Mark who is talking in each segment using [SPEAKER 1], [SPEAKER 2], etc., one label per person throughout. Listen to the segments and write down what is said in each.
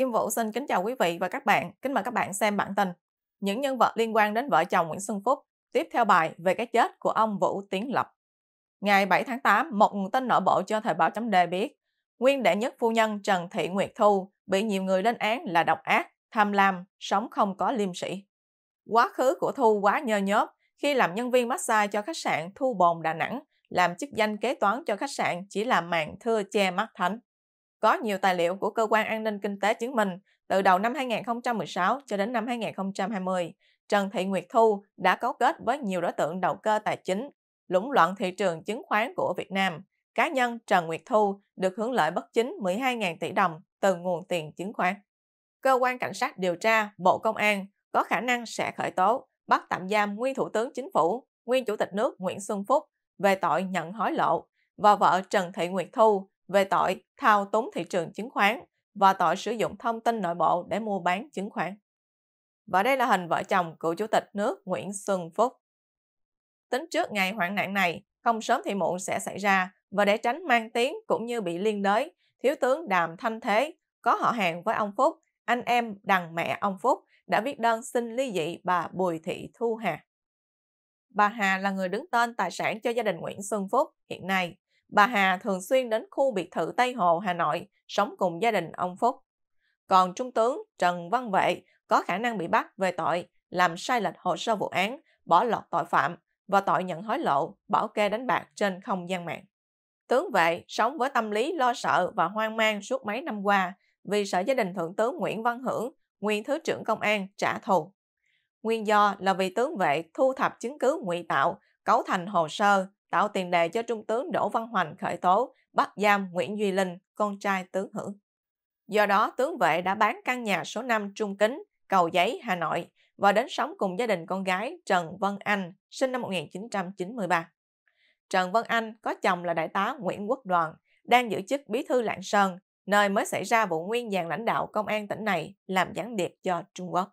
[SPEAKER 1] Kim Vũ xin kính chào quý vị và các bạn. Kính mời các bạn xem bản tin. Những nhân vật liên quan đến vợ chồng Nguyễn Xuân Phúc tiếp theo bài về cái chết của ông Vũ Tiến Lập. Ngày 7 tháng 8, một nguồn tin nội bộ cho Thời báo chấm đề biết, nguyên đệ nhất phu nhân Trần Thị Nguyệt Thu bị nhiều người lên án là độc ác, tham lam, sống không có liêm sĩ. Quá khứ của Thu quá nhơ nhớp khi làm nhân viên massage cho khách sạn Thu Bồn Đà Nẵng, làm chức danh kế toán cho khách sạn chỉ là màn thưa che mắt thánh có nhiều tài liệu của Cơ quan An ninh Kinh tế chứng minh từ đầu năm 2016 cho đến năm 2020, Trần Thị Nguyệt Thu đã cấu kết với nhiều đối tượng đầu cơ tài chính, lũng loạn thị trường chứng khoán của Việt Nam. Cá nhân Trần Nguyệt Thu được hưởng lợi bất chính 12.000 tỷ đồng từ nguồn tiền chứng khoán. Cơ quan Cảnh sát điều tra Bộ Công an có khả năng sẽ khởi tố, bắt tạm giam nguyên Thủ tướng Chính phủ, nguyên Chủ tịch nước Nguyễn Xuân Phúc về tội nhận hối lộ và vợ Trần Thị Nguyệt Thu về tội thao túng thị trường chứng khoán và tội sử dụng thông tin nội bộ để mua bán chứng khoán. Và đây là hình vợ chồng cựu chủ tịch nước Nguyễn Xuân Phúc. Tính trước ngày hoạn nạn này, không sớm thì muộn sẽ xảy ra và để tránh mang tiếng cũng như bị liên đới, Thiếu tướng Đàm Thanh Thế có họ hàng với ông Phúc, anh em đằng mẹ ông Phúc đã viết đơn xin ly dị bà Bùi Thị Thu Hà. Bà Hà là người đứng tên tài sản cho gia đình Nguyễn Xuân Phúc hiện nay bà Hà thường xuyên đến khu biệt thự Tây Hồ, Hà Nội, sống cùng gia đình ông Phúc. Còn Trung tướng Trần Văn Vệ có khả năng bị bắt về tội làm sai lệch hồ sơ vụ án, bỏ lọt tội phạm và tội nhận hối lộ, bảo kê đánh bạc trên không gian mạng. Tướng Vệ sống với tâm lý lo sợ và hoang mang suốt mấy năm qua vì sợ gia đình Thượng tướng Nguyễn Văn Hưởng, nguyên Thứ trưởng Công an, trả thù. Nguyên do là vì tướng Vệ thu thập chứng cứ ngụy tạo, cấu thành hồ sơ, tạo tiền đề cho Trung tướng Đỗ Văn Hoành khởi tố, bắt giam Nguyễn Duy Linh, con trai tướng Hữu. Do đó, tướng vệ đã bán căn nhà số 5 Trung Kính, Cầu Giấy, Hà Nội và đến sống cùng gia đình con gái Trần Văn Anh, sinh năm 1993. Trần Văn Anh có chồng là đại tá Nguyễn Quốc Đoàn, đang giữ chức bí thư Lạng Sơn, nơi mới xảy ra vụ nguyên dàn lãnh đạo công an tỉnh này làm gián điệp cho Trung Quốc.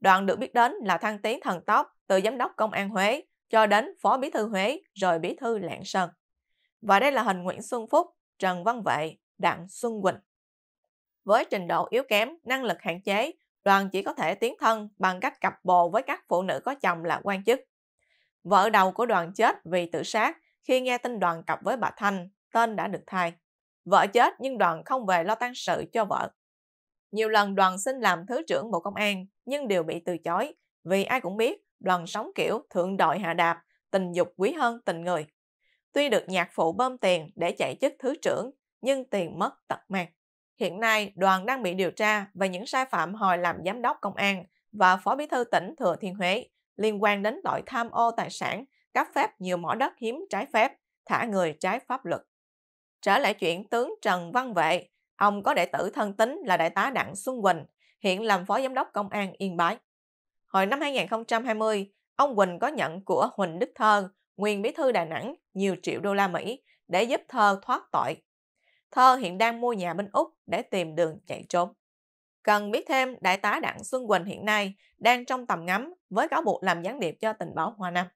[SPEAKER 1] Đoàn được biết đến là thăng tiến thần tốc từ giám đốc công an Huế cho đến Phó Bí thư Huế rồi Bí thư Lạng Sơn. Và đây là hình Nguyễn Xuân Phúc, Trần Văn Vệ, Đặng Xuân Quỳnh. Với trình độ yếu kém, năng lực hạn chế, đoàn chỉ có thể tiến thân bằng cách cặp bồ với các phụ nữ có chồng là quan chức. Vợ đầu của đoàn chết vì tự sát khi nghe tin đoàn cặp với bà Thanh, tên đã được thay. Vợ chết nhưng đoàn không về lo tang sự cho vợ. Nhiều lần đoàn xin làm thứ trưởng Bộ Công an nhưng đều bị từ chối vì ai cũng biết đoàn sống kiểu thượng đội hạ đạp, tình dục quý hơn tình người. Tuy được nhạc phụ bơm tiền để chạy chức thứ trưởng, nhưng tiền mất tật mang. Hiện nay, đoàn đang bị điều tra về những sai phạm hồi làm giám đốc công an và phó bí thư tỉnh Thừa Thiên Huế liên quan đến tội tham ô tài sản, cấp phép nhiều mỏ đất hiếm trái phép, thả người trái pháp luật. Trở lại chuyện tướng Trần Văn Vệ, ông có đệ tử thân tín là đại tá Đặng Xuân Quỳnh, hiện làm phó giám đốc công an Yên Bái. Hồi năm 2020, ông Quỳnh có nhận của Huỳnh Đức Thơ, nguyên bí thư Đà Nẵng, nhiều triệu đô la Mỹ để giúp Thơ thoát tội. Thơ hiện đang mua nhà bên Úc để tìm đường chạy trốn. Cần biết thêm, Đại tá Đặng Xuân Quỳnh hiện nay đang trong tầm ngắm với cáo buộc làm gián điệp cho tình báo Hoa Nam.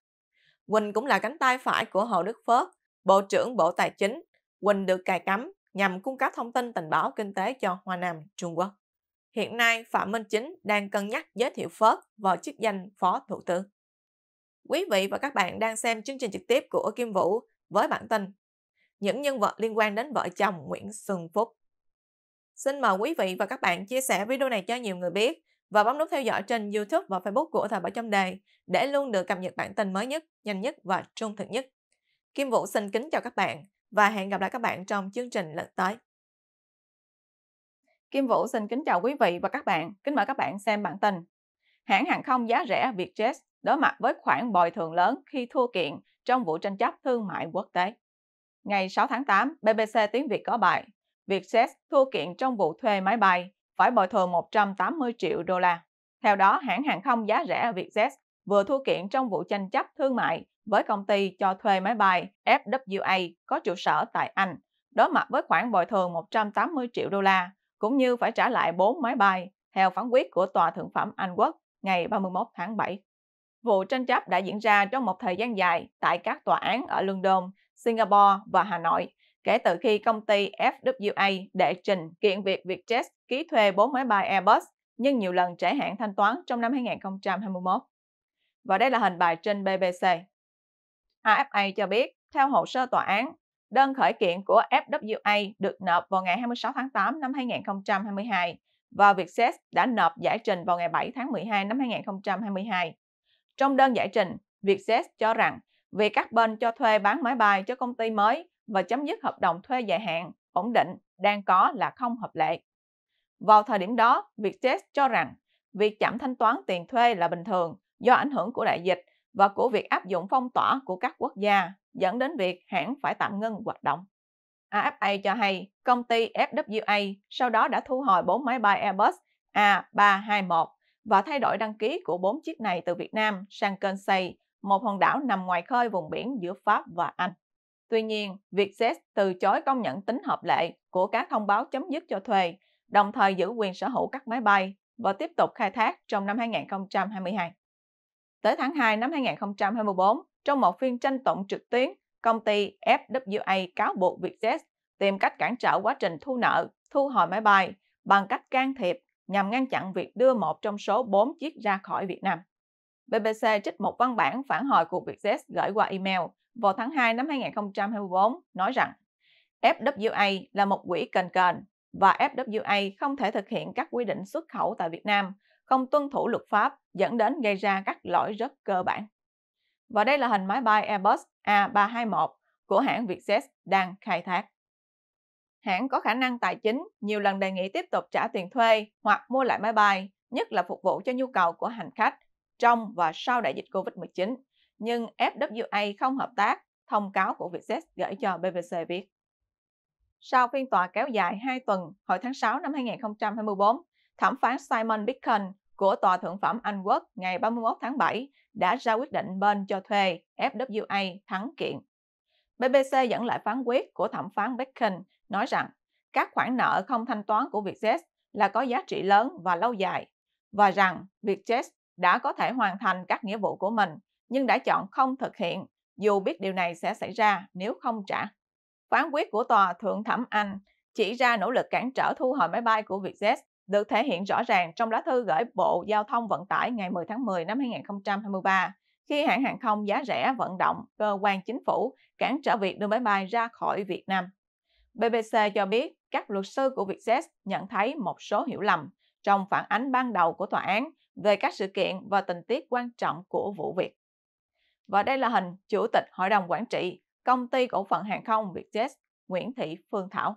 [SPEAKER 1] Quỳnh cũng là cánh tay phải của Hồ Đức Phước, Bộ trưởng Bộ Tài chính. Quỳnh được cài cắm nhằm cung cấp thông tin tình báo kinh tế cho Hoa Nam, Trung Quốc hiện nay Phạm Minh Chính đang cân nhắc giới thiệu Phớt vào chức danh Phó Thủ tướng. Quý vị và các bạn đang xem chương trình trực tiếp của Kim Vũ với bản tin Những nhân vật liên quan đến vợ chồng Nguyễn Xuân Phúc. Xin mời quý vị và các bạn chia sẻ video này cho nhiều người biết và bấm nút theo dõi trên YouTube và Facebook của Thời Báo Trong Đề để luôn được cập nhật bản tin mới nhất, nhanh nhất và trung thực nhất. Kim Vũ xin kính chào các bạn và hẹn gặp lại các bạn trong chương trình lần tới. Kim Vũ xin kính chào quý vị và các bạn. Kính mời các bạn xem bản tin. Hãng hàng không giá rẻ Vietjet đối mặt với khoản bồi thường lớn khi thua kiện trong vụ tranh chấp thương mại quốc tế. Ngày 6 tháng 8, BBC tiếng Việt có bài Vietjet thua kiện trong vụ thuê máy bay phải bồi thường 180 triệu đô la. Theo đó, hãng hàng không giá rẻ Vietjet vừa thua kiện trong vụ tranh chấp thương mại với công ty cho thuê máy bay FWA có trụ sở tại Anh, đối mặt với khoản bồi thường 180 triệu đô la cũng như phải trả lại 4 máy bay theo phán quyết của Tòa Thượng phẩm Anh Quốc ngày 31 tháng 7. Vụ tranh chấp đã diễn ra trong một thời gian dài tại các tòa án ở London, Singapore và Hà Nội kể từ khi công ty FWA đệ trình kiện việc Vietjet ký thuê 4 máy bay Airbus nhưng nhiều lần trễ hạn thanh toán trong năm 2021. Và đây là hình bài trên BBC. AFA cho biết, theo hồ sơ tòa án, Đơn khởi kiện của FWA được nộp vào ngày 26 tháng 8 năm 2022 và Vietjet đã nộp giải trình vào ngày 7 tháng 12 năm 2022. Trong đơn giải trình, Vietjet cho rằng việc các bên cho thuê bán máy bay cho công ty mới và chấm dứt hợp đồng thuê dài hạn ổn định đang có là không hợp lệ. Vào thời điểm đó, Vietjet cho rằng việc chậm thanh toán tiền thuê là bình thường do ảnh hưởng của đại dịch và của việc áp dụng phong tỏa của các quốc gia dẫn đến việc hãng phải tạm ngưng hoạt động. AFA cho hay công ty FWA sau đó đã thu hồi 4 máy bay Airbus A321 và thay đổi đăng ký của 4 chiếc này từ Việt Nam sang Guernsey, một hòn đảo nằm ngoài khơi vùng biển giữa Pháp và Anh. Tuy nhiên, Vietjet từ chối công nhận tính hợp lệ của các thông báo chấm dứt cho thuê, đồng thời giữ quyền sở hữu các máy bay và tiếp tục khai thác trong năm 2022. Tới tháng 2 năm 2024, trong một phiên tranh tụng trực tuyến, công ty FWA cáo buộc Vietjet tìm cách cản trở quá trình thu nợ, thu hồi máy bay bằng cách can thiệp nhằm ngăn chặn việc đưa một trong số 4 chiếc ra khỏi Việt Nam. BBC trích một văn bản phản hồi của Vietjet gửi qua email vào tháng 2 năm 2024 nói rằng FWA là một quỹ kênh kênh và FWA không thể thực hiện các quy định xuất khẩu tại Việt Nam không tuân thủ luật pháp dẫn đến gây ra các lỗi rất cơ bản. Và đây là hình máy bay Airbus A321 của hãng Vietjet đang khai thác. Hãng có khả năng tài chính nhiều lần đề nghị tiếp tục trả tiền thuê hoặc mua lại máy bay, nhất là phục vụ cho nhu cầu của hành khách trong và sau đại dịch Covid-19, nhưng FWA không hợp tác, thông cáo của Vietjet gửi cho BBC biết. Sau phiên tòa kéo dài 2 tuần hồi tháng 6 năm 2024, thẩm phán Simon Bickham của Tòa Thượng phẩm Anh Quốc ngày 31 tháng 7 đã ra quyết định bên cho thuê FWA thắng kiện. BBC dẫn lại phán quyết của thẩm phán Bickham nói rằng các khoản nợ không thanh toán của Vietjet là có giá trị lớn và lâu dài và rằng Vietjet đã có thể hoàn thành các nghĩa vụ của mình nhưng đã chọn không thực hiện dù biết điều này sẽ xảy ra nếu không trả. Phán quyết của Tòa Thượng thẩm Anh chỉ ra nỗ lực cản trở thu hồi máy bay của Vietjet được thể hiện rõ ràng trong lá thư gửi Bộ Giao thông Vận tải ngày 10 tháng 10 năm 2023 khi hãng hàng không giá rẻ vận động cơ quan chính phủ cản trở việc đưa máy bay ra khỏi Việt Nam. BBC cho biết các luật sư của Vietjet nhận thấy một số hiểu lầm trong phản ánh ban đầu của tòa án về các sự kiện và tình tiết quan trọng của vụ việc. Và đây là hình Chủ tịch Hội đồng Quản trị Công ty Cổ phần Hàng không Vietjet Nguyễn Thị Phương Thảo.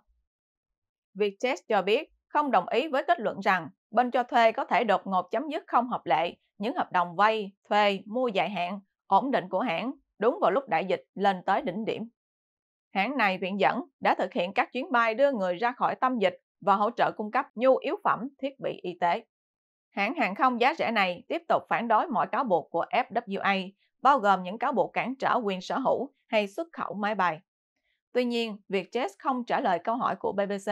[SPEAKER 1] Vietjet cho biết không đồng ý với kết luận rằng bên cho thuê có thể đột ngột chấm dứt không hợp lệ những hợp đồng vay, thuê, mua dài hạn, ổn định của hãng đúng vào lúc đại dịch lên tới đỉnh điểm. Hãng này viện dẫn đã thực hiện các chuyến bay đưa người ra khỏi tâm dịch và hỗ trợ cung cấp nhu yếu phẩm, thiết bị y tế. Hãng hàng không giá rẻ này tiếp tục phản đối mọi cáo buộc của FWA, bao gồm những cáo buộc cản trở quyền sở hữu hay xuất khẩu máy bay. Tuy nhiên, việc Vietjet không trả lời câu hỏi của BBC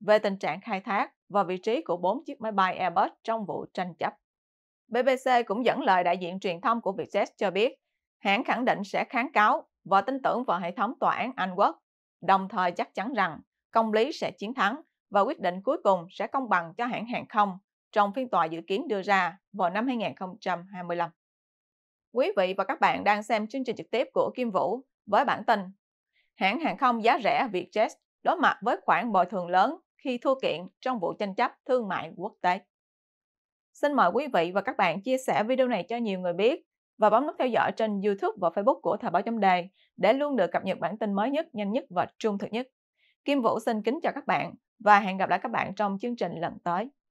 [SPEAKER 1] về tình trạng khai thác và vị trí của 4 chiếc máy bay Airbus trong vụ tranh chấp. BBC cũng dẫn lời đại diện truyền thông của Vietjet cho biết, hãng khẳng định sẽ kháng cáo và tin tưởng vào hệ thống tòa án Anh Quốc, đồng thời chắc chắn rằng công lý sẽ chiến thắng và quyết định cuối cùng sẽ công bằng cho hãng hàng không trong phiên tòa dự kiến đưa ra vào năm 2025. Quý vị và các bạn đang xem chương trình trực tiếp của Kim Vũ với bản tin Hãng hàng không giá rẻ Vietjet đối mặt với khoản bồi thường lớn khi thua kiện trong vụ tranh chấp thương mại quốc tế. Xin mời quý vị và các bạn chia sẻ video này cho nhiều người biết và bấm nút theo dõi trên YouTube và Facebook của Thời báo chấm đề để luôn được cập nhật bản tin mới nhất, nhanh nhất và trung thực nhất. Kim Vũ xin kính chào các bạn và hẹn gặp lại các bạn trong chương trình lần tới.